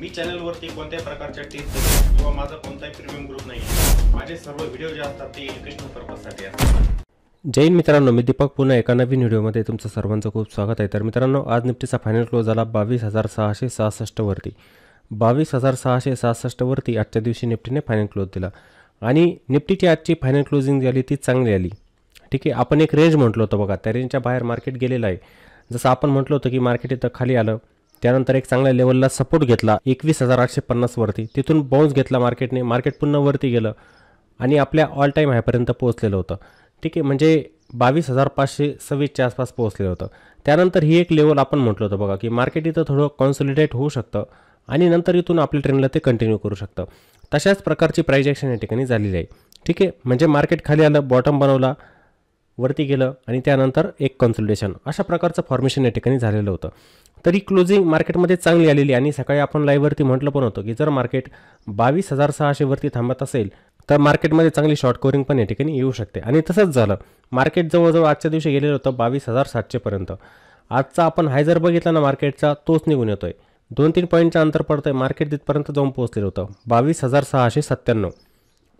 मी चॅनलवरती कोणत्याही प्रकारच्या टिप्स किंवा माझा कोणताही प्रीमियम ग्रुप नाही माझे सर्व व्हिडिओ जे असतात ते एज्युकेशनल साठी असतात जय मित्रांनो मी दीपक पुन्हा एका नवीन व्हिडिओमध्ये तुमचं सर्वांचं खूप स्वागत आहे तर मित्रांनो आज निफ्टीचा फायनल क्लोज झाला बावीस हजार सहाशे सहासष्टवरती बावीस हजार सहाशे सहासष्टवरती आजच्या दिवशी निफ्टीने फायनल क्लोज दिला आणि निफ्टीची आजची फायनल क्लोजिंग जी आली ती चांगली आली ठीक आहे आपण एक रेंज म्हटलं होतं बघा त्या रेंजच्या बाहेर मार्केट गेलेलं आहे जसं आपण म्हटलं होतं की मार्केट इथं खाली आलं त्यानंतर एक चांगल्या लेवलला सपोर्ट घेतला एकवीस हजार आठशे पन्नासवरती तिथून बाउन्स घेतला मार्केटने मार्केट पुन्हा वरती गेलं आणि आपल्या ऑल टाईम हायपर्यंत पोहोचलेलं होतं ठीक आहे म्हणजे बावीस हजार पाचशे सव्वीसच्या आसपास पोहोचलेलं होतं त्यानंतर ही एक लेवल आपण म्हटलं होतं बघा की मार्केट इथं थोडं कॉन्सोलिडेट होऊ शकतं आणि नंतर इथून आपल्या ट्रेनला ते कंटिन्यू करू शकतं तशाच प्रकारची प्राईज या ठिकाणी झालेली आहे ठीक आहे म्हणजे मार्केट खाली आलं बॉटम बनवला वरती गेलं आणि त्यानंतर एक कन्सल्टेशन अशा प्रकारचं फॉर्मेशन या ठिकाणी झालेलं होतं तरी क्लोजिंग मार्केटमध्ये चांगली आलेली आणि सकाळी आपण लाईव्हवरती म्हटलं पण होतं की जर मार्केट बावीस हजार सहाशेवरती थांबत असेल तर मार्केटमध्ये चांगली शॉर्ट कवरिंग पण या ठिकाणी येऊ शकते आणि तसंच झालं मार्केट जवळजवळ आजच्या दिवशी गेलेलं होतं बावीस हजार सातशेपर्यंत आजचा आपण हाय जर बघितला ना मार्केटचा तोच निघून येतोय दोन तीन पॉईंटचं अंतर पडतंय आहे मार्केट तिथपर्यंत जाऊन पोहोचलेलं होतं बावीस हजार सहाशे सत्त्याण्णव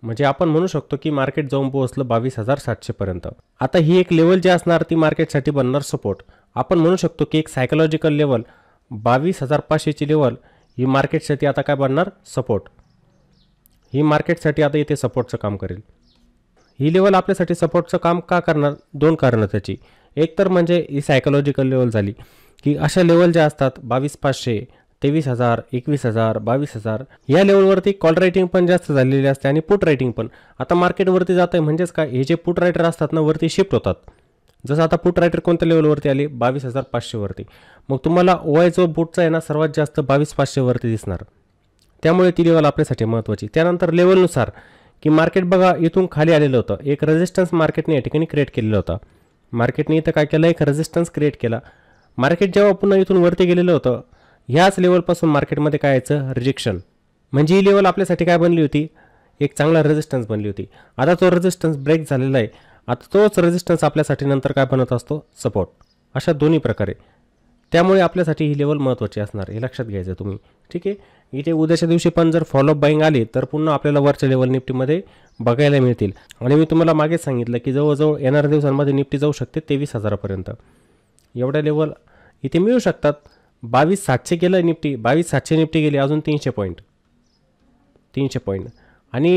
म्हणजे आपण म्हणू शकतो की मार्केट जाऊन पोहोचलं बावीस हजार सातशेपर्यंत आता ही एक लेवल जी असणार ती मार्केटसाठी बनणार सपोर्ट आपण म्हणू शकतो की एक सायकोलॉजिकल लेवल बावीस हजार पाचशेची लेवल ही मार्केटसाठी आता काय बनणार सपोर्ट ही मार्केटसाठी आता इथे सपोर्टचं काम करेल ही लेवल आपल्यासाठी सपोर्टचं काम का करणार दोन कारणं त्याची एक तर म्हणजे ही सायकोलॉजिकल लेवल झाली की अशा लेवल ज्या असतात बावीस पाचशे तेवीस हजार एकवीस हजार बावीस हजार या लेवलवरती कॉल रायटिंग पण जास्त झालेली असते आणि पुट रायटिंग पण आता मार्केटवरती जात आहे म्हणजेच काय हे जे पुट रायटर असतात ना वरती शिफ्ट होतात जसं आता पुट रायटर कोणत्या लेवलवरती आले बावीस हजार पाचशेवरती मग तुम्हाला ओआय जो बुटचा आहे ना सर्वात जास्त बावीस पाचशेवरती दिसणार त्यामुळे ती लेवल आपल्यासाठी महत्त्वाची त्यानंतर लेवलनुसार की मार्केट बघा इथून खाली आलेलं होतं एक रेजिस्टन्स मार्केटने या ठिकाणी क्रिएट केलेला होता मार्केटने इथं काय केलं एक रेजिस्टन्स क्रिएट केला मार्केट जेव्हा पुन्हा इथून वरती गेलेलं होतं ह्याच लेवलपासून मार्केटमध्ये काय यायचं रिजेक्शन म्हणजे ही लेवल आपल्यासाठी काय बनली होती एक चांगला रेजिस्टन्स बनली होती आता तो रेजिस्टन्स ब्रेक झालेला आहे आता तोच रेजिस्टन्स आपल्यासाठी नंतर काय बनत असतो सपोर्ट अशा दोन्ही प्रकारे त्यामुळे आपल्यासाठी ही लेवल महत्त्वाची असणार हे लक्षात घ्यायचं तुम्ही ठीक आहे इथे उद्याच्या दिवशी पण जर फॉलोअप बाईंग आली तर पुन्हा आपल्याला वरच्या लेवल निफ्टीमध्ये बघायला मिळतील आणि मी तुम्हाला मागेच सांगितलं की जवळजवळ येणाऱ्या दिवसांमध्ये निफ्टी जाऊ शकते तेवीस हजारापर्यंत एवढ्या लेवल इथे मिळू शकतात बावीस सातशे केलं निफ्टी बावीस सातशे निफ्टी गेली अजून तीनशे पॉईंट तीनशे पॉईंट आणि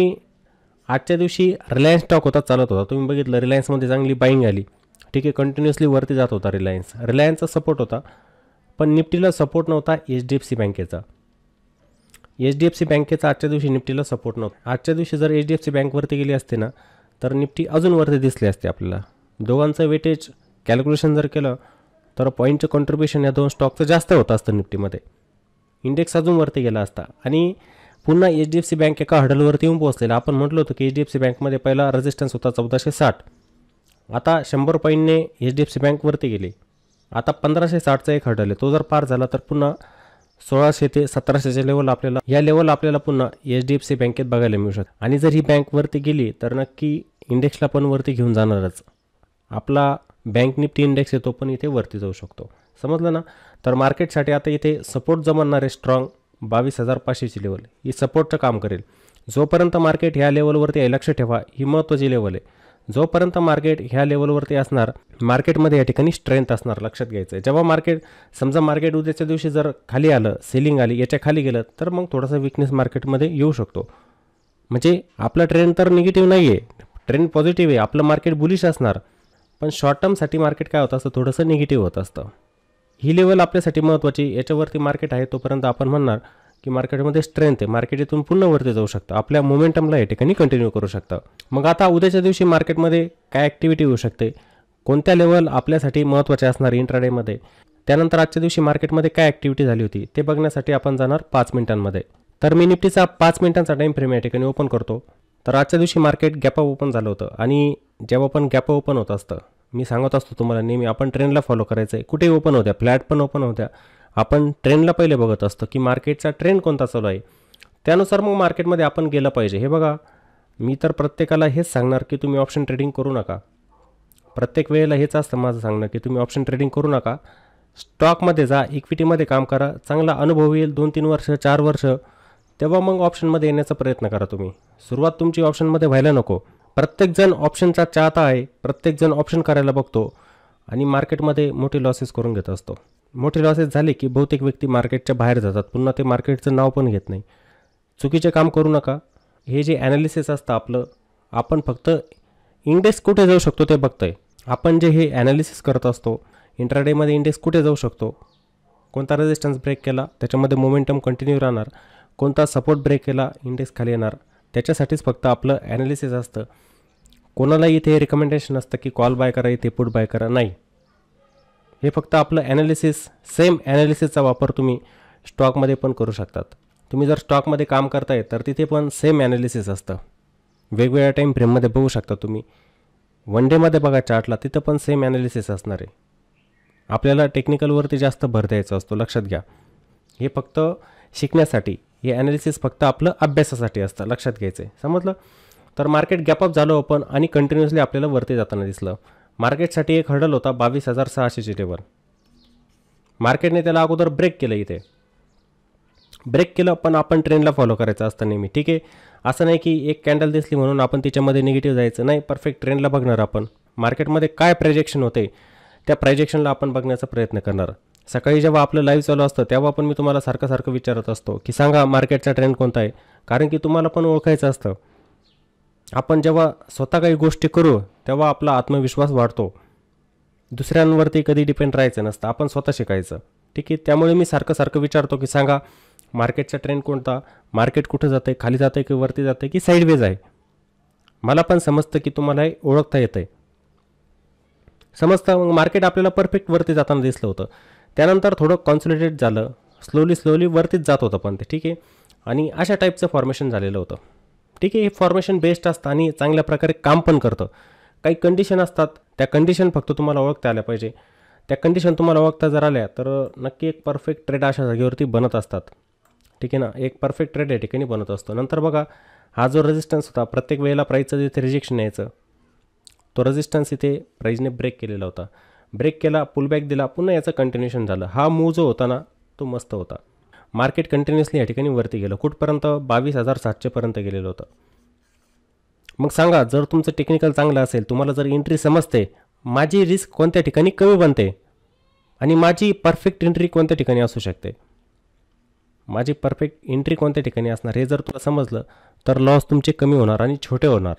आजच्या दिवशी रिलायन्स स्टॉक होता चालत होता तुम्ही बघितलं रिलायन्समध्ये चांगली बाईंग आली ठीक आहे कंटिन्युअसली वरती जात होता रिलायन्स रिलायन्सचा सपोर्ट होता पण निफ्टीला सपोर्ट नव्हता एच डी एफ सी बँकेचा एच डी एफ सी बँकेचा आजच्या दिवशी निफ्टीला सपोर्ट नव्हता आजच्या दिवशी जर एच डी एफ सी बँकवरती गेली असते ना तर निफ्टी अजून वरती दिसली असते आपल्याला दोघांचं वेटेज कॅल्क्युलेशन जर केलं तर पॉईंटचं कॉन्ट्रीब्युशन या दोन स्टॉकचं जास्त होतं असतं निफ्टीमध्ये इंडेक्स अजून वरती गेला असता आणि पुन्हा H D F C bank एका हडलवरती येऊन पोहोचलेला आपण म्हटलं होतं की एच डी एफ सी बँकमध्ये पहिला रजिस्टन्स होता चौदाशे साठ आता शंभर पॉईंटने एच डी एफ सी बँकवरती गेली आता पंधराशे साठचा एक हडल आहे तो जर पार झाला तर पुन्हा सोळाशे ते सतराशेच्या लेवल आपल्याला या लेवल आपल्याला पुन्हा एच डी एफ सी बँकेत बघायला मिळू शकतं आणि जर ही बँकवरती गेली तर नक्की इंडेक्सला पण वरती घेऊन जाणारच आपला बँक निफ्टी इंडेक्स येतो पण इथे वरती जाऊ शकतो समजलं ना तर मार्केटसाठी आता इथे सपोर्ट आहे स्ट्रॉंग बावीस हजार पाचशेची लेवल ही सपोर्टचं काम करेल जोपर्यंत मार्केट ह्या लेवलवरती आहे लक्ष ठेवा ही महत्त्वाची लेवल आहे जोपर्यंत मार्केट ह्या लेवलवरती असणार मार्केटमध्ये या ठिकाणी स्ट्रेंथ असणार लक्षात घ्यायचं आहे जेव्हा मार्केट समजा मार्केट उद्याच्या दिवशी जर खाली आलं सेलिंग आली याच्या खाली गेलं तर मग थोडासा विकनेस मार्केटमध्ये येऊ शकतो म्हणजे आपला ट्रेंड तर निगेटिव्ह नाही आहे ट्रेंड पॉझिटिव्ह आहे आपलं मार्केट बुलिश असणार पण शॉर्ट टर्मसाठी मार्केट काय होत असतं थोडंसं निगेटिव्ह होत असतं ही लेवल आपल्यासाठी महत्त्वाची याच्यावरती मार्केट आहे तोपर्यंत आपण म्हणणार की मार्केटमध्ये स्ट्रेंथ आहे मार्केट इथून पुन्हा वरती जाऊ शकतं आपल्या मोमेंटमला या ठिकाणी कंटिन्यू करू शकतं मग आता उद्याच्या दिवशी मार्केटमध्ये काय ॲक्टिव्हिटी होऊ शकते कोणत्या लेवल आपल्यासाठी महत्त्वाचे असणार इंट्राडेमध्ये त्यानंतर आजच्या दिवशी मार्केटमध्ये काय ॲक्टिव्हिटी झाली होती ते बघण्यासाठी आपण जाणार पाच मिनिटांमध्ये तर मी निफ्टीचा पाच मिनिटांचा टाईम फ्रेम या ठिकाणी ओपन करतो तर आजच्या दिवशी मार्केट गॅपअप ओपन झालं होतं आणि जेव्हा पण गॅप ओपन होत असतं मी सांगत असतो तुम्हाला नेहमी आपण ट्रेंडला फॉलो करायचं आहे कुठेही ओपन होत्या फ्लॅट पण ओपन होत्या आपण ट्रेंडला पहिले बघत असतो की मार्केटचा ट्रेंड कोणता चालू आहे त्यानुसार मग मार्केटमध्ये आपण गेलं पाहिजे हे बघा मी तर प्रत्येकाला हेच सांगणार की तुम्ही ऑप्शन ट्रेडिंग करू नका प्रत्येक वेळेला हेच असतं माझं सांगणं की तुम्ही ऑप्शन ट्रेडिंग करू नका स्टॉकमध्ये जा इक्विटीमध्ये काम करा चांगला अनुभव येईल दोन तीन वर्ष चार वर्ष तेव्हा मग ऑप्शनमध्ये येण्याचा प्रयत्न करा तुम्ही सुरुवात तुमची ऑप्शनमध्ये व्हायला नको प्रत्येकजण ऑप्शनचा चाहता आहे प्रत्येकजण ऑप्शन करायला बघतो आणि मार्केटमध्ये मोठे लॉसेस करून घेत असतो मोठे लॉसेस झाले की बहुतेक व्यक्ती मार्केटच्या बाहेर जातात पुन्हा ते मार्केटचं नाव पण घेत नाही चुकीचे काम करू नका हे जे ॲनालिसिस असतं आपलं आपण फक्त इंडेक्स कुठे जाऊ शकतो ते बघतं आहे आपण जे हे ॲनालिसिस करत असतो इंट्राडेमध्ये इंडेक्स कुठे जाऊ शकतो कोणता रेजिस्टन्स ब्रेक केला त्याच्यामध्ये मोमेंटम कंटिन्यू राहणार कोणता सपोर्ट ब्रेक केला इंडेक्स खाली येणार त्याच्यासाठीच फक्त आपलं ॲनालिसिस असतं कोणालाही इथे रिकमेंडेशन असतं की कॉल बाय करा इथे पुट बाय करा नाही हे फक्त आपलं ॲनालिसिस सेम ॲनालिसिसचा वापर तुम्ही स्टॉकमध्ये पण करू शकतात तुम्ही जर स्टॉकमध्ये काम करताय तर तिथे पण सेम ॲनालिसिस असतं वेगवेगळ्या टाईम फ्रेममध्ये बघू शकता तुम्ही वन डेमध्ये बघा चार्टला तिथं पण सेम ॲनालिसिस असणार आहे आपल्याला टेक्निकलवरती जास्त भर द्यायचा असतो लक्षात घ्या हे फक्त शिकण्यासाठी हे ॲनालिसिस फक्त आपलं अभ्यासासाठी असतं लक्षात घ्यायचं आहे समजलं तर मार्केट गॅपअप झालो आपण आणि कंटिन्युअसली आपल्याला वरती जाताना दिसलं मार्केटसाठी एक हर्डल होता बावीस हजार सहाशेची टेबल मार्केटने त्याला अगोदर ब्रेक केलं इथे ब्रेक केलं पण आपण ट्रेंडला फॉलो करायचं असतं नेहमी ठीक आहे असं नाही की एक कॅन्डल दिसली म्हणून आपण तिच्यामध्ये निगेटिव्ह जायचं नाही परफेक्ट ट्रेंडला बघणार आपण मार्केटमध्ये काय प्रोजेक्शन होते त्या प्रोजेक्शनला आपण बघण्याचा प्रयत्न करणार सकाळी जेव्हा आपलं लाईव्ह चालू असतं तेव्हा पण मी तुम्हाला सारखं सारखं विचारत असतो की सांगा मार्केटचा ट्रेंड कोणता आहे कारण की तुम्हाला पण ओळखायचं असतं आपण जेव्हा स्वतः काही गोष्टी करू तेव्हा आपला आत्मविश्वास वाढतो दुसऱ्यांवरती कधी डिपेंड राहायचं नसतं आपण स्वतः शिकायचं ठीक आहे त्यामुळे मी सारखं सारखं विचारतो की सांगा मार्केटचा ट्रेंड कोणता मार्केट कुठं जातं आहे खाली जातं आहे की वरती जातं आहे की साईडवेज आहे मला पण समजतं की तुम्हाला हे ओळखता येतं आहे समजतं मग मार्केट आपल्याला परफेक्ट वरती जाताना दिसलं होतं त्यानंतर थोडं कॉन्सन्ट्रेट झालं स्लोली स्लोली वरतीच जात होतं पण ते ठीक आहे आणि अशा टाईपचं फॉर्मेशन झालेलं होतं ठीक आहे हे फॉर्मेशन बेस्ट असतं आणि चांगल्या प्रकारे काम पण करतं काही कंडिशन असतात त्या कंडिशन फक्त तुम्हाला ओळखता आल्या पाहिजे त्या कंडिशन तुम्हाला ओळखता जर आल्या तर नक्की एक परफेक्ट ट्रेड अशा जागेवरती बनत असतात ठीक आहे ना एक परफेक्ट ट्रेड या ठिकाणी बनत असतो नंतर बघा हा जो रेजिस्टन्स होता प्रत्येक वेळेला प्राईजचं जिथे रिजेक्शन यायचं तो रेजिस्टन्स इथे प्राईजने ब्रेक केलेला होता ब्रेक केला पुलबॅक दिला पुन्हा याचं कंटिन्युएशन झालं हा मूव जो होता ना तो मस्त होता मार्केट कंटिन्युअसली या ठिकाणी वरती गेलं कुठपर्यंत बावीस हजार सातशेपर्यंत गेलेलं होतं मग सांगा जर तुमचं टेक्निकल चांगलं असेल तुम्हाला जर एंट्री समजते माझी रिस्क कोणत्या ठिकाणी कमी बनते आणि माझी परफेक्ट एंट्री कोणत्या ठिकाणी असू शकते माझी परफेक्ट एंट्री कोणत्या ठिकाणी असणार हे जर तुला समजलं तर लॉस तुमचे कमी होणार आणि छोटे होणार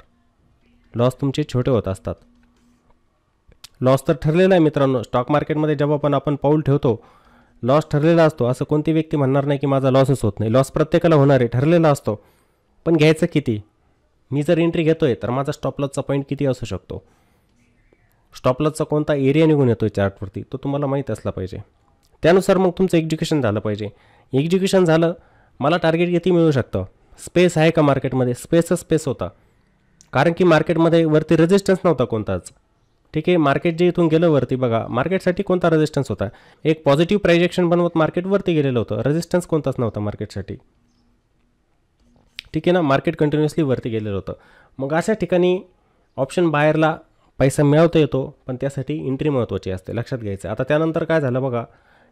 लॉस तुमचे छोटे होत असतात लॉस तर ठरलेला आहे मित्रांनो स्टॉक मार्केटमध्ये जेव्हा पण आपण पाऊल ठेवतो लॉस ठरलेला असतो असं कोणती व्यक्ती म्हणणार नाही की माझा लॉसच होत नाही लॉस प्रत्येकाला होणार आहे ठरलेला असतो पण घ्यायचं किती मी जर एंट्री घेतो आहे तर माझा स्टॉप लॉसचा पॉईंट किती असू शकतो स्टॉप लॉसचा कोणता एरिया निघून येतो चार्टवरती तो तुम्हाला माहीत असला पाहिजे त्यानुसार मग तुमचं एज्युकेशन झालं पाहिजे एज्युकेशन झालं मला टार्गेट किती मिळू शकतं स्पेस आहे का मार्केटमध्ये स्पेसच स्पेस होता कारण की मार्केटमध्ये वरती रेजिस्टन्स नव्हता कोणताच ठीक आहे मार्केट जे इथून गेलं वरती बघा मार्केटसाठी कोणता रेजिस्टन्स होता एक पॉझिटिव्ह प्रायजेक्शन बनवत मार्केट वरती गेलेलं होतं रेजिस्टन्स कोणताच नव्हता मार्केटसाठी ठीक आहे ना मार्केट कंटिन्युअसली वरती गेलेलं होतं मग अशा ठिकाणी ऑप्शन बाहेरला पैसा मिळवता येतो पण त्यासाठी एंट्री महत्त्वाची असते लक्षात घ्यायचं आता त्यानंतर काय झालं बघा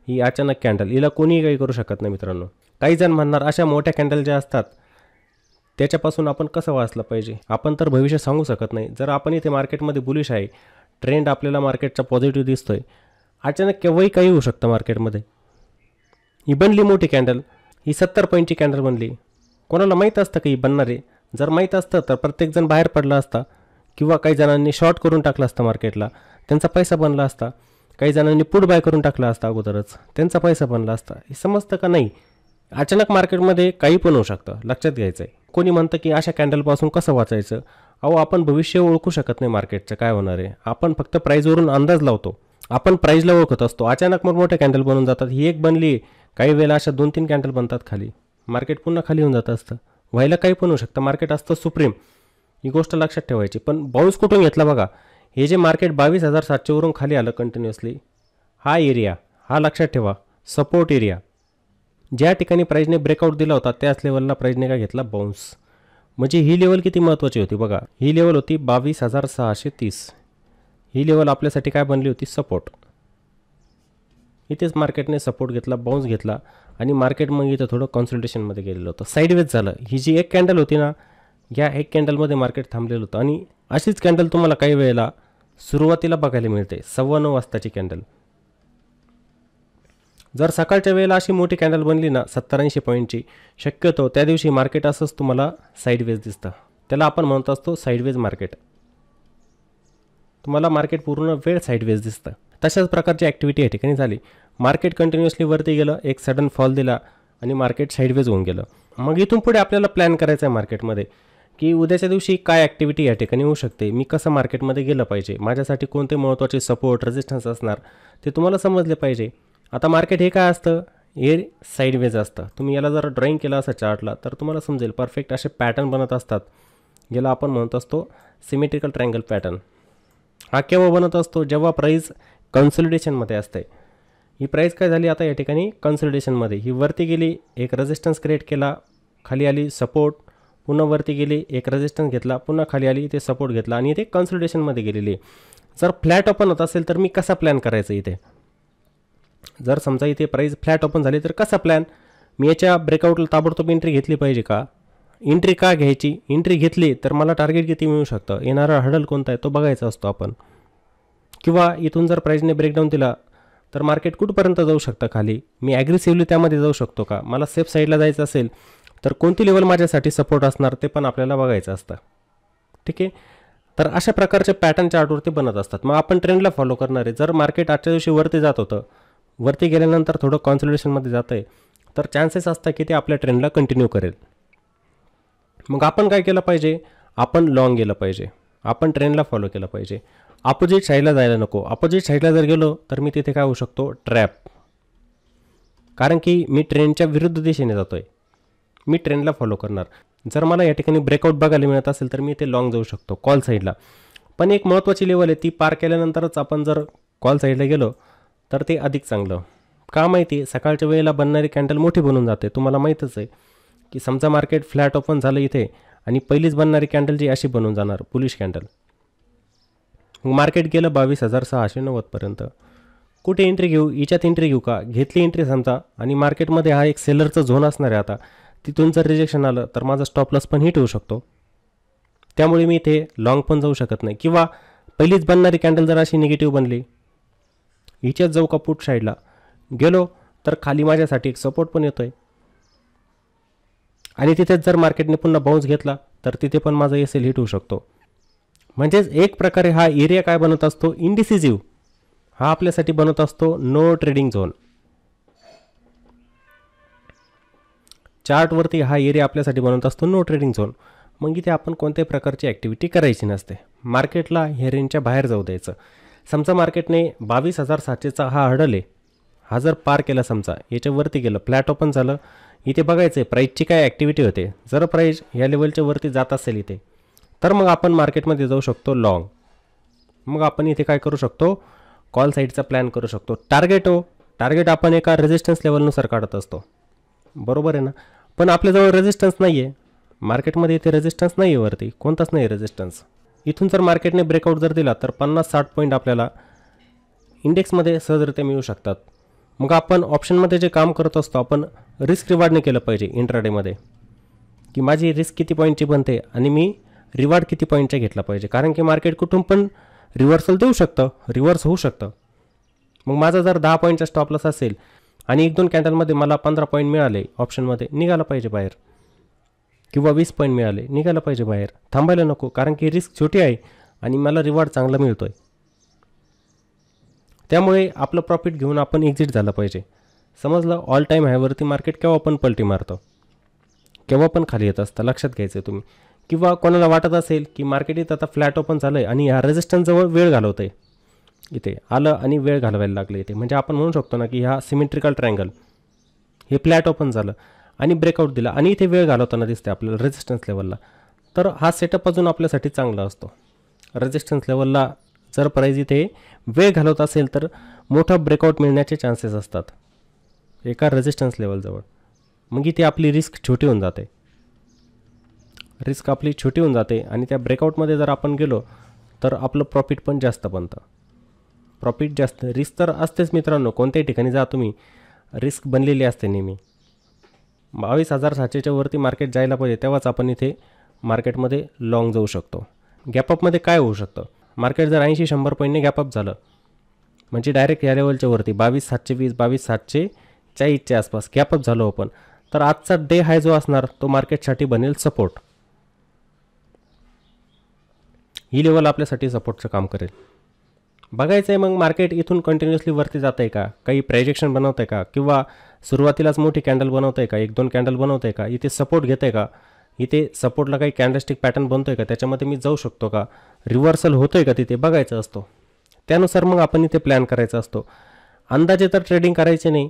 ही अचानक कॅन्डल हिला कोणीही काही करू शकत नाही मित्रांनो काही जण म्हणणार अशा मोठ्या कॅन्डल ज्या असतात त्याच्यापासून आपण कसं वाचलं पाहिजे आपण तर भविष्य सांगू शकत नाही जर आपण इथे मार्केटमध्ये बुलिश आहे ट्रेंड आपल्याला मार्केटचा पॉझिटिव्ह दिसतोय अचानक केव्हाही काही होऊ शकतं मार्केटमध्ये ही बनली मोठी कॅन्डल ही सत्तर पॉईंटची कॅन्डल बनली कोणाला माहीत असतं की ही बनणार आहे जर माहीत असतं तर प्रत्येकजण बाहेर पडला असता किंवा काही जणांनी शॉर्ट करून टाकलं असतं मार्केटला त्यांचा पैसा बनला असता काही जणांनी पुढ बाय करून टाकला असता अगोदरच त्यांचा पैसा बनला असता हे समजतं का नाही अचानक मार्केटमध्ये काही पण होऊ शकतं लक्षात घ्यायचं आहे कोणी म्हणतं की अशा कॅन्डलपासून कसं वाचायचं अहो आपण भविष्य ओळखू शकत नाही मार्केटचं काय होणार आहे आपण फक्त प्राईजवरून अंदाज लावतो आपण प्राईजला ओळखत असतो अचानक मग मोठे कॅन्डल बनून जातात ही एक बनली काही वेळेला अशा दोन तीन कॅन्डल बनतात खाली मार्केट पुन्हा खाली होऊन जात असतं व्हायला काही पण होऊ शकतं मार्केट असतं सुप्रीम ही गोष्ट लक्षात ठेवायची पण बाऊन्स कुठून घेतला बघा हे जे मार्केट बावीस हजार सातशेवरून खाली आलं कंटिन्युअसली हा एरिया हा लक्षात ठेवा सपोर्ट एरिया ज्या ठिकाणी प्राईजने ब्रेकआउट दिला होता त्याच लेवलला प्राईजने काय घेतला बाउन्स म्हणजे ही लेवल किती महत्त्वाची होती बघा ही लेवल होती बावीस हजार सहाशे तीस ही लेवल आपल्यासाठी काय बनली होती सपोर्ट इथेच मार्केटने सपोर्ट घेतला बाउन्स घेतला आणि मार्केट मग इथं थोडं कॉन्सल्टेशनमध्ये गेलेलं होतं साईडवेज झालं ही जी एक कॅन्डल होती ना या एक कॅन्डलमध्ये मार्केट थांबलेलं होतं आणि अशीच कॅन्डल तुम्हाला काही वेळेला सुरुवातीला बघायला मिळते सव्वा नऊ वाजताची कॅन्डल जर सकाळच्या वेळेला अशी मोठी कॅन्डल बनली ना सत्तरऐंशी पॉईंटची शक्यतो त्या दिवशी मार्केट असंच तुम्हाला साईडवेज दिसतं त्याला आपण म्हणत असतो साईडवेज मार्केट तुम्हाला मार्केट पूर्ण वेळ साईडवेज दिसतं तशाच प्रकारची ॲक्टिव्हिटी या ठिकाणी झाली मार्केट कंटिन्युअसली वरती गेलं एक सडन फॉल दिला आणि मार्केट साईडवेज होऊन गेलं मग इथून पुढे आपल्याला प्लॅन करायचा आहे मार्केटमध्ये की उद्याच्या दिवशी काय ॲक्टिव्हिटी या ठिकाणी होऊ शकते मी कसं मार्केटमध्ये गेलं पाहिजे माझ्यासाठी कोणते महत्त्वाचे सपोर्ट रेजिस्टन्स असणार ते तुम्हाला समजले पाहिजे आता मार्केट हे काय असतं हे साईडवेज असतं तुम्ही याला जर ड्रॉईंग केलं असं चार्टला तर तुम्हाला समजेल परफेक्ट असे पॅटर्न बनत असतात ज्याला आपण म्हणत असतो सिमेट्रिकल ट्रँगल पॅटर्न हा केव्हा बनत असतो जेव्हा प्राईज कन्सोलिडेशनमध्ये असते ही प्राईज काय झाली आता या ठिकाणी कन्सल्टेशनमध्ये ही वरती गेली एक रेजिस्टन्स क्रिएट केला खाली आली सपोर्ट पुन्हा वरती गेली एक रेजिस्टन्स घेतला पुन्हा खाली आली इथे सपोर्ट घेतला आणि इथे कन्सल्टेशनमध्ये गेलेली जर फ्लॅट ओपन होत असेल तर मी कसा प्लॅन करायचा इथे जर समजा इथे प्राईज फ्लॅट ओपन झाली तर कसा प्लॅन मी याच्या ब्रेकआउटला ताबडतोब एंट्री घेतली पाहिजे का एंट्री का घ्यायची एंट्री घेतली तर मला टार्गेट किती मिळू शकतं येणारा हडल कोणता आहे तो बघायचा असतो आपण किंवा इथून जर प्राईजने ब्रेकडाऊन दिला तर मार्केट कुठपर्यंत जाऊ शकतं खाली मी ॲग्रेसिव्हली त्यामध्ये जाऊ शकतो का मला सेफ साईडला जायचं असेल तर कोणती लेवल माझ्यासाठी सपोर्ट असणार ते पण आपल्याला बघायचं असतं ठीक आहे तर अशा प्रकारचे पॅटर्न चार्टवरती बनत असतात मग आपण ट्रेंडला फॉलो करणार आहे जर मार्केट आजच्या दिवशी वरती जात होतं वरती गेल्यानंतर थोडं कॉन्सन्ट्रेशनमध्ये जात आहे तर चान्सेस असतात की ते आपल्या ट्रेंडला कंटिन्यू करेल मग आपण काय केलं पाहिजे आपण लॉंग गेलं पाहिजे आपण ट्रेंडला फॉलो केलं पाहिजे अपोजिट साईडला जायला नको अपोजिट साईडला जर गेलो तर मी तिथे काय होऊ शकतो ट्रॅप कारण की मी ट्रेंडच्या विरुद्ध दिशेने जातो आहे मी ट्रेंडला फॉलो करणार जर मला या ठिकाणी ब्रेकआउट बघायला मिळत असेल तर मी ते लॉंग जाऊ शकतो कॉल साईडला पण एक महत्त्वाची लेवल आहे ती पार केल्यानंतरच आपण जर कॉल साईडला गेलो तर ते अधिक चांगलं का माहिती आहे सकाळच्या वेळेला बनणारी कॅन्डल मोठी बनून जाते तुम्हाला माहीतच आहे की समजा मार्केट फ्लॅट ओपन झालं इथे आणि पहिलीच बनणारी कॅन्डल जी अशी बनून जाणार पुलिश कॅन्डल मग मार्केट गेलं बावीस हजार सहाशे नव्वदपर्यंत कुठे एंट्री घेऊ याच्यात एंट्री घेऊ का घेतली एंट्री समजा आणि मार्केटमध्ये हा एक सेलरचा झोन असणार आहे आता तिथून जर रिजेक्शन आलं तर माझा स्टॉप लॉस पण हिट होऊ शकतो त्यामुळे मी इथे लाँग पण जाऊ शकत नाही किंवा पहिलीच बनणारी कॅन्डल जर अशी निगेटिव्ह बनली हिच्यात जाऊ का पुट साईडला गेलो तर खाली माझ्यासाठी एक सपोर्ट पण येतो आहे आणि तिथेच जर मार्केटने पुन्हा बाउन्स घेतला तर तिथे पण माझा एस एल हिट होऊ शकतो म्हणजेच एक प्रकारे हा एरिया काय बनत असतो इनडिसिजिव्ह हा आपल्यासाठी बनत असतो नो ट्रेडिंग झोन चार्टवरती हा एरिया आपल्यासाठी बनत असतो नो ट्रेडिंग झोन मग इथे आपण कोणत्याही प्रकारची ॲक्टिव्हिटी करायची नसते मार्केटला हे रेंजच्या बाहेर जाऊ द्यायचं समजा मार्केटने बावीस हजार सातशेचा हा हडले हा जर पार केला समजा याच्यावरती गेलं फ्लॅट ओपन झालं इथे बघायचं आहे प्राईजची काय ॲक्टिव्हिटी होते जर प्राईज ह्या लेवलच्या वरती जात असेल इथे तर मग आपण मार्केटमध्ये जाऊ शकतो लॉंग मग आपण इथे काय करू शकतो कॉल साईडचा प्लॅन करू शकतो टार्गेट हो टार्गेट आपण एका रेजिस्टन्स लेवलनुसार काढत असतो बरोबर आहे ना पण आपल्याजवळ रेजिस्टन्स नाही आहे मार्केटमध्ये इथे रेजिस्टन्स नाही आहे वरती कोणताच नाही रेजिस्टन्स इथून जर मार्केटने ब्रेकआउट जर दिला तर पन्नास साठ पॉईंट आपल्याला इंडेक्समध्ये सहजरित्या मिळू शकतात मग आपण ऑप्शनमध्ये जे काम करत असतो आपण रिस्क रिवार्डने केलं पाहिजे इंट्राडेमध्ये की माझी रिस्क किती पॉईंटची बनते आणि मी रिवार्ड किती पॉईंटचा घेतला पाहिजे कारण की मार्केट कुठून पण रिव्हर्सल देऊ शकतं रिव्हर्स होऊ शकतं मग माझा जर दहा पॉईंटचा लॉस असेल आणि एक दोन कॅन्डलमध्ये मला पंधरा पॉईंट मिळाले ऑप्शनमध्ये निघालं पाहिजे बाहेर किंवा वीस पॉईंट मिळाले निघायला पाहिजे बाहेर थांबायला नको कारण की रिस्क छोटी है आणि मला रिवॉर्ड चांगला मिलत है त्यामुळे आपलं प्रॉफिट घेन आपण एक्झिट झालं पाहिजे समजलं ऑल टाईम हायवरती मार्केट केव्हा पण पलटी मारत केव्हा पण खाली येत असतं लक्षात घ्यायचं तुम्ही वाटत असेल की मार्केट इथं आता फ्लॅट ओपन झालं आहे आणि ह्या रेजिस्टन्सजवळ वेळ घालवतं आहे इथे आलं आणि वेळ घालवायला लागले इथे म्हणजे शकतो ना कि हा सिमेट्रिकल ट्रँगल ये फ्लैट ओपन झालं आणि ब्रेकआउट दिला आणि इथे वेळ घालवताना दिसते आपल्याला रेजिस्टन्स लेवलला तर हा सेटअप अजून आपल्यासाठी चांगला असतो रेजिस्टन्स लेवलला जर प्राईज इथे वेळ घालवत असेल तर मोठा ब्रेकआउट मिळण्याचे चान्सेस असतात एका रेजिस्टन्स लेवलजवळ मग इथे आपली रिस्क छोटी होऊन जाते रिस्क आपली छोटी होऊन जाते आणि त्या ब्रेकआउटमध्ये जर आपण गेलो तर आपलं प्रॉफिट पण जास्त बनतं प्रॉफिट जास्त रिस्क तर असतेच मित्रांनो कोणत्याही ठिकाणी जा तुम्ही रिस्क बनलेली असते नेहमी बावीस हजार सातशेच्या वरती मार्केट जायला पाहिजे तेव्हाच आपण इथे मार्केटमध्ये लाँग जाऊ शकतो गॅपअपमध्ये काय होऊ शकतं मार्केट जर ऐंशी शंभर पॉईंटने गॅपअप झालं म्हणजे डायरेक्ट या लेवलच्या वरती बावीस सातशे वीस बावीस सातशे चाळीसच्या आसपास गॅपअप झालो आपण तर आजचा डे हाय जो असणार तो मार्केटसाठी बनेल सपोर्ट ही लेवल आपल्यासाठी सपोर्टचं काम करेल बघायचं आहे मग मार्केट इथून कंटिन्युअसली वरती जात आहे का काही प्रेजेक्शन बनवत आहे का किंवा सुरुवातीलाच मोठी कॅन्डल बनवत आहे का एक दोन कॅन्डल बनवत आहे का इथे सपोर्ट घेत आहे का इथे सपोर्टला काही कॅन्डलस्टिक पॅटर्न बनतो आहे का त्याच्यामध्ये मी जाऊ शकतो का रिव्हर्सल होतोय का तिथे बघायचं असतो त्यानुसार मग आपण इथे प्लॅन करायचा असतो अंदाजे तर ट्रेडिंग करायचे नाही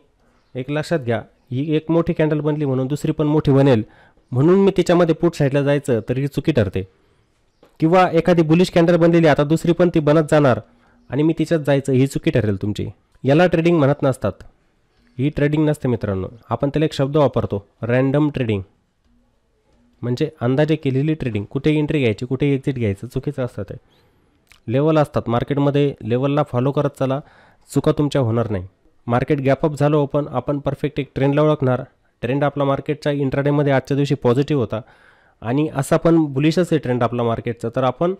एक लक्षात घ्या ही एक मोठी कॅन्डल बनली म्हणून दुसरी पण मोठी बनेल म्हणून मी त्याच्यामध्ये पुट साईडला जायचं तरी ही चुकी ठरते किंवा एखादी बुलिश कॅन्डल बनलेली आता दुसरी पण ती बनत जाणार आणि मी तिच्यात जायचं ही चुकी ठरेल तुमची याला ट्रेडिंग म्हणत नसतात ही ट्रेडिंग नसते मित्रांनो आपण त्याला एक शब्द वापरतो रँडम ट्रेडिंग म्हणजे अंदाजे केलेली ट्रेडिंग कुठे एंट्री घ्यायची कुठे एक्झिट घ्यायचं चुकीचं असतं ते लेवल असतात मार्केटमध्ये लेवलला फॉलो करत चला चुका तुमच्या होणार नाही मार्केट गॅपअप झालं ओपन आपण परफेक्ट एक ट्रेंडला ओळखणार ट्रेंड आपला मार्केटच्या इंट्राडेमध्ये आजच्या दिवशी पॉझिटिव्ह होता आणि असा पण बुलिशच आहे ट्रेंड आपला मार्केटचा तर आपण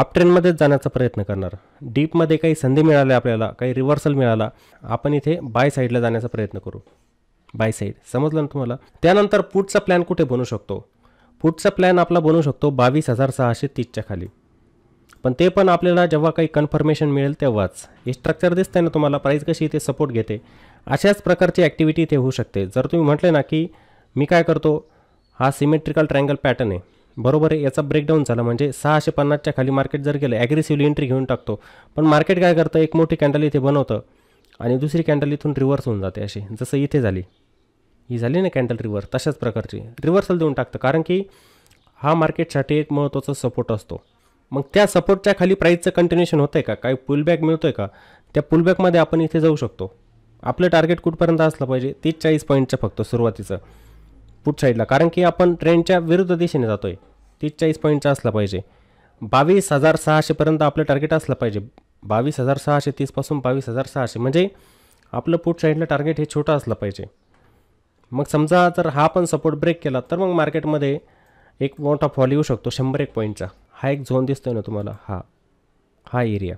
आप ट्रेनमध्येच जाण्याचा प्रयत्न करणार डीपमध्ये काही संधी मिळाल्या आपल्याला काही रिव्हर्सल मिळाला आपण इथे बाय साईडला जाण्याचा प्रयत्न करू बाय साईड समजलं ना तुम्हाला त्यानंतर पुटचा प्लॅन कुठे बनू शकतो पुटचा प्लॅन आपला बनू शकतो बावीस हजार सहाशे तीसच्या खाली पण ते पण आपल्याला जेव्हा काही कन्फर्मेशन मिळेल तेव्हाच हे स्ट्रक्चर दिसतंय ना तुम्हाला प्राईस कशी इथे सपोर्ट घेते अशाच प्रकारची ॲक्टिव्हिटी इथे होऊ शकते जर तुम्ही म्हटले ना की मी काय करतो हा सिमेट्रिकल ट्रायंगल पॅटर्न आहे बरोबर आहे याचा ब्रेकडाऊन झाला म्हणजे सहाशे पन्नासच्या खाली मार्केट जर गेलं ॲग्रेसिव्हली एंट्री घेऊन टाकतो पण मार्केट काय करतं एक मोठी कॅन्डल इथे बनवतं आणि दुसरी कॅन्डल इथून रिव्हर्स होऊन जाते अशी जसं इथे झाली ही झाली ना कॅन्डल रिव्हर्स तशाच प्रकारची रिव्हर्सल देऊन टाकतं कारण की हा मार्केटसाठी एक महत्त्वाचा सपोर्ट असतो मग त्या सपोर्टच्या खाली प्राईसचं कंटिन्युएशन होतं आहे का काही पुलबॅक मिळतो आहे का त्या पुलबॅकमध्ये आपण इथे जाऊ शकतो आपलं टार्गेट कुठपर्यंत असलं पाहिजे तीस चाळीस पॉईंटचं फक्त सुरुवातीचं पुट साईडला कारण की आपण ट्रेंडच्या विरुद्ध दिशेने जातो आहे तीस चाळीस पॉईंटचा असला पाहिजे बावीस हजार सहाशेपर्यंत आपलं टार्गेट असलं पाहिजे बावीस हजार सहाशे तीसपासून बावीस हजार सहाशे म्हणजे आपलं पुट साईडला टार्गेट हे छोटं असलं पाहिजे मग समजा जर हा पण सपोर्ट ब्रेक केला तर मग मार्केटमध्ये एक मोठा फॉल येऊ शकतो शंभर एक पॉईंटचा हा एक झोन दिसतो आहे ना तुम्हाला हा हा एरिया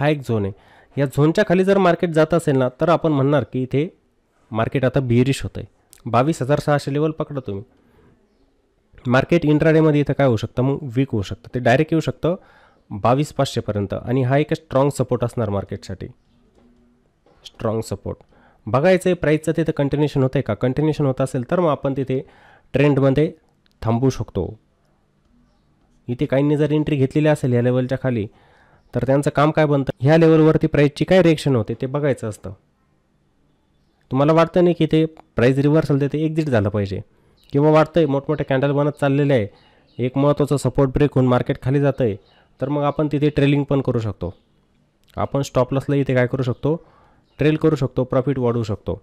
हा एक झोन आहे या झोनच्या खाली जर मार्केट जात असेल ना तर आपण म्हणणार की इथे मार्केट आता बिरिश होतं आहे बावीस हजार सहाशे लेवल पकडा तुम्ही मार्केट इंट्राडेमध्ये इथं काय होऊ शकतं मग वीक होऊ शकतं ते डायरेक्ट येऊ शकतं बावीस पाचशेपर्यंत आणि हा एक स्ट्रॉंग सपोर्ट असणार मार्केटसाठी स्ट्रॉंग सपोर्ट बघायचं आहे प्राईसचं तिथं कंटिन्युएशन होतं आहे का कंटिन्युएशन होत असेल तर मग आपण तिथे ट्रेंडमध्ये थांबू शकतो इथे काहींनी जर एंट्री घेतलेली असेल ह्या लेवलच्या खाली तर त्यांचं काम काय बनतं ह्या लेवलवरती प्राईसची काय रिएक्शन होते ते बघायचं असतं तुम्हाला वाटतं नाही की इथे प्राईज रिव्हर्सल देते एक्झिट झालं पाहिजे किंवा वाटतं आहे मोठमोठे कॅन्डल बनत चाललेले आहे एक महत्त्वाचा सपोर्ट ब्रेक होऊन मार्केट खाली जातं आहे तर मग आपण तिथे ट्रेलिंग पण करू शकतो आपण स्टॉपलॉसला इथे काय करू शकतो ट्रेल करू शकतो प्रॉफिट वाढवू शकतो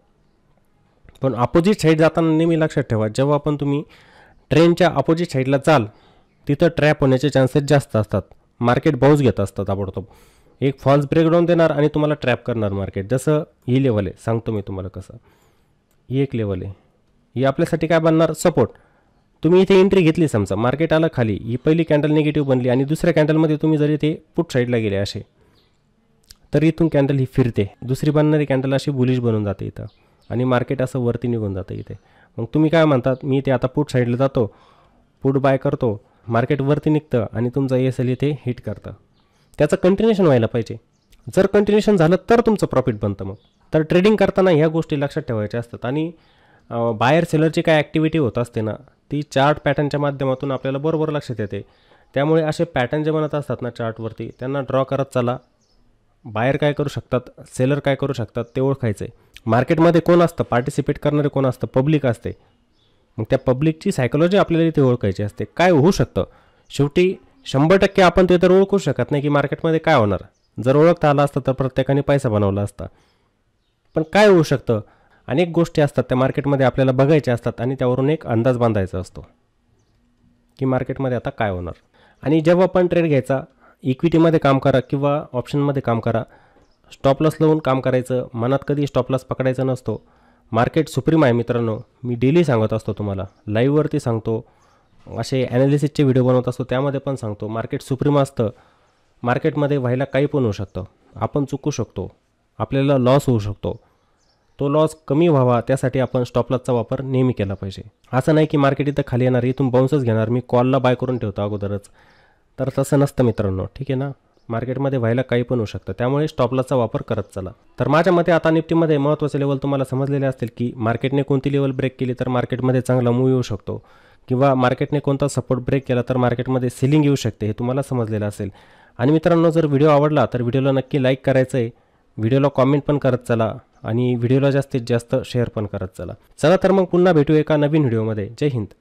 पण अपोजिट साईड जाताना नेहमी लक्षात ठेवा जेव्हा आपण तुम्ही ट्रेनच्या अपोजिट साईडला चाल तिथं ट्रॅप होण्याचे चान्सेस जास्त असतात मार्केट बाऊज घेत असतात ताबडतोब एक फॉल्स ब्रेकडाऊन देणार आणि तुम्हाला ट्रॅप करणार मार्केट जसं ही लेवल आहे सांगतो मी तुम्हाला कसं ही एक लेवल आहे ही आपल्यासाठी काय बनणार सपोर्ट तुम्ही इथे एंट्री घेतली समजा मार्केट आलं खाली ही पहिली कॅन्डल निगेटिव्ह बनली आणि दुसऱ्या कॅन्डलमध्ये तुम्ही जर इथे पुट साईडला गेले असे तर इथून कॅन्डल ही फिरते दुसरी बनणारी कॅन्डल अशी बुलिश बनून जाते इथं आणि मार्केट असं वरती निघून जातं इथे मग तुम्ही काय म्हणतात मी इथे आता पुट साईडला जातो पुट बाय करतो मार्केट वरती निघतं आणि तुमचं एस एल इथे हिट करतं त्याचं कंटिन्युएशन व्हायला पाहिजे जर कंटिन्युएशन झालं तर तुमचं प्रॉफिट बनतं मग तर ट्रेडिंग करताना ह्या गोष्टी लक्षात ठेवायच्या असतात आणि बायर सेलरची काय ॲक्टिव्हिटी होत असते ना ती चार्ट पॅटर्नच्या माध्यमातून आपल्याला बरोबर लक्षात येते त्यामुळे असे पॅटर्न जे बनत असतात ना चार्टवरती त्यांना ड्रॉ करत चला बाहेर काय करू शकतात सेलर काय करू शकतात ते ओळखायचं आहे मार्केटमध्ये कोण असतं पार्टिसिपेट करणारे कोण असतं पब्लिक असते मग त्या पब्लिकची सायकोलॉजी आपल्याला इथे ओळखायची असते काय होऊ शकतं शेवटी शंभर टक्के आपण ते तर ओळखू शकत नाही की मार्केटमध्ये काय होणार जर ओळखता आला असता तर प्रत्येकाने पैसा बनवला असता पण काय होऊ शकतं अनेक गोष्टी असतात त्या मार्केटमध्ये आपल्याला बघायच्या असतात आणि त्यावरून एक अंदाज बांधायचा असतो की मार्केटमध्ये आता काय होणार आणि जेव्हा आपण ट्रेड घ्यायचा इक्विटीमध्ये काम करा किंवा ऑप्शनमध्ये काम करा स्टॉपलॉस लावून काम करायचं मनात कधी स्टॉपलॉस पकडायचा नसतो मार्केट सुप्रीम आहे मित्रांनो मी डेली सांगत असतो तुम्हाला लाईव्हवरती सांगतो असे ॲनालिसिसचे व्हिडिओ बनवत असतो त्यामध्ये पण सांगतो मार्केट सुप्रीम असतं मार्केटमध्ये व्हायला काही पण होऊ शकतं आपण चुकू शकतो आपल्याला लॉस होऊ शकतो तो लॉस कमी व्हावा त्यासाठी आपण स्टॉपलॉसचा वापर नेहमी केला पाहिजे असं नाही की मार्केट इथं खाली येणार इथून बाउन्सच घेणार मी कॉलला बाय करून ठेवतो अगोदरच तर तसं नसतं मित्रांनो ठीक आहे ना मार्केटमध्ये व्हायला काही पण होऊ शकतं त्यामुळे स्टॉपलॉसचा वापर करत चला तर माझ्या मते आता निफ्टीमध्ये महत्त्वाचे लेवल तुम्हाला समजलेले असतील की मार्केटने कोणती लेवल ब्रेक केली तर मार्केटमध्ये चांगला मूव्ह येऊ शकतो किंवा मार्केटने कोणता सपोर्ट ब्रेक केला तर मार्केटमध्ये सेलिंग येऊ शकते हे तुम्हाला समजलेलं असेल आणि मित्रांनो जर व्हिडिओ आवडला तर व्हिडिओला नक्की लाईक करायचं आहे व्हिडिओला कॉमेंट पण करत चला आणि व्हिडिओला जास्तीत जास्त शेअर पण करत चला चला तर मग पुन्हा भेटू एका नवीन व्हिडिओमध्ये जय हिंद